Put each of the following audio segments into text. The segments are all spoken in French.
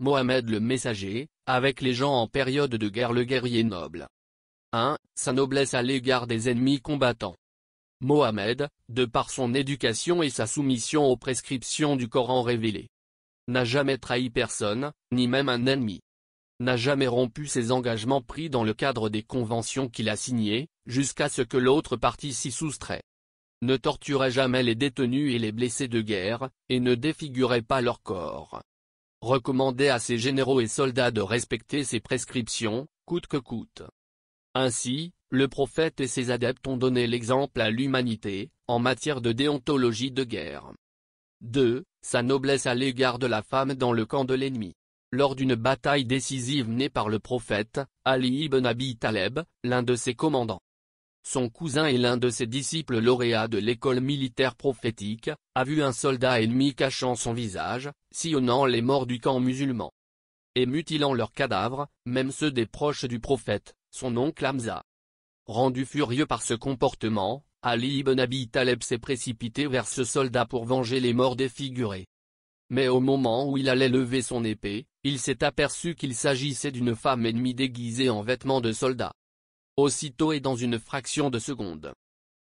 Mohamed le Messager, avec les gens en période de guerre le guerrier noble. 1. Sa noblesse à l'égard des ennemis combattants. Mohamed, de par son éducation et sa soumission aux prescriptions du Coran révélé, n'a jamais trahi personne, ni même un ennemi. N'a jamais rompu ses engagements pris dans le cadre des conventions qu'il a signées, jusqu'à ce que l'autre partie s'y soustrait. Ne torturait jamais les détenus et les blessés de guerre, et ne défigurait pas leur corps recommandait à ses généraux et soldats de respecter ses prescriptions, coûte que coûte. Ainsi, le prophète et ses adeptes ont donné l'exemple à l'humanité, en matière de déontologie de guerre. 2. Sa noblesse à l'égard de la femme dans le camp de l'ennemi. Lors d'une bataille décisive née par le prophète, Ali ibn Abi Taleb, l'un de ses commandants, son cousin et l'un de ses disciples lauréats de l'école militaire prophétique, a vu un soldat ennemi cachant son visage, sillonnant les morts du camp musulman. Et mutilant leurs cadavres, même ceux des proches du prophète, son oncle Hamza. Rendu furieux par ce comportement, Ali ibn Abi Taleb s'est précipité vers ce soldat pour venger les morts défigurés. Mais au moment où il allait lever son épée, il s'est aperçu qu'il s'agissait d'une femme ennemie déguisée en vêtements de soldat. Aussitôt et dans une fraction de seconde,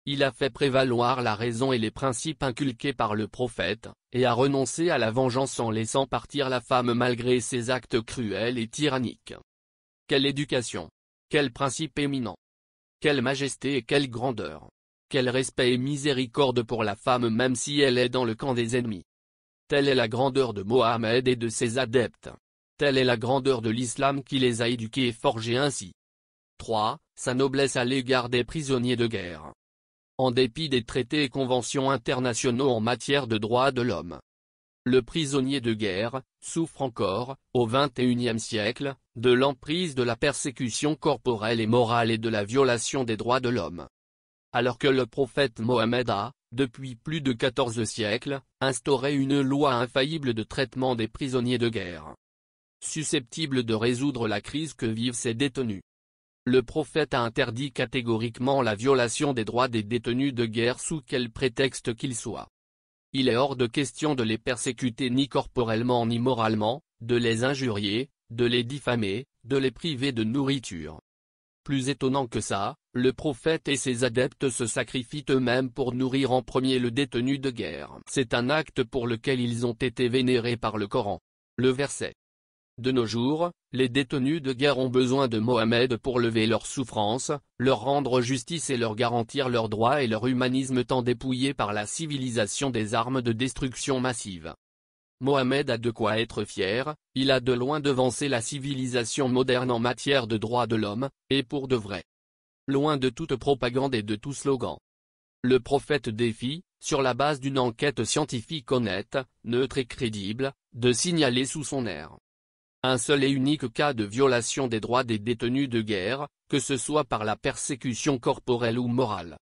il a fait prévaloir la raison et les principes inculqués par le prophète, et a renoncé à la vengeance en laissant partir la femme malgré ses actes cruels et tyranniques. Quelle éducation Quel principe éminent Quelle majesté et quelle grandeur Quel respect et miséricorde pour la femme même si elle est dans le camp des ennemis Telle est la grandeur de Mohammed et de ses adeptes. Telle est la grandeur de l'islam qui les a éduqués et forgés ainsi. 3. Sa noblesse à l'égard des prisonniers de guerre en dépit des traités et conventions internationaux en matière de droits de l'homme. Le prisonnier de guerre, souffre encore, au XXIe siècle, de l'emprise de la persécution corporelle et morale et de la violation des droits de l'homme. Alors que le prophète Mohammed a, depuis plus de 14 siècles, instauré une loi infaillible de traitement des prisonniers de guerre. Susceptible de résoudre la crise que vivent ces détenus. Le prophète a interdit catégoriquement la violation des droits des détenus de guerre sous quel prétexte qu'il soit. Il est hors de question de les persécuter ni corporellement ni moralement, de les injurier, de les diffamer, de les priver de nourriture. Plus étonnant que ça, le prophète et ses adeptes se sacrifient eux-mêmes pour nourrir en premier le détenu de guerre. C'est un acte pour lequel ils ont été vénérés par le Coran. Le verset de nos jours, les détenus de guerre ont besoin de Mohamed pour lever leurs souffrances, leur rendre justice et leur garantir leurs droits et leur humanisme tant dépouillés par la civilisation des armes de destruction massive. Mohamed a de quoi être fier, il a de loin devancé la civilisation moderne en matière de droits de l'homme, et pour de vrai. Loin de toute propagande et de tout slogan. Le prophète défie, sur la base d'une enquête scientifique honnête, neutre et crédible, de signaler sous son air un seul et unique cas de violation des droits des détenus de guerre, que ce soit par la persécution corporelle ou morale.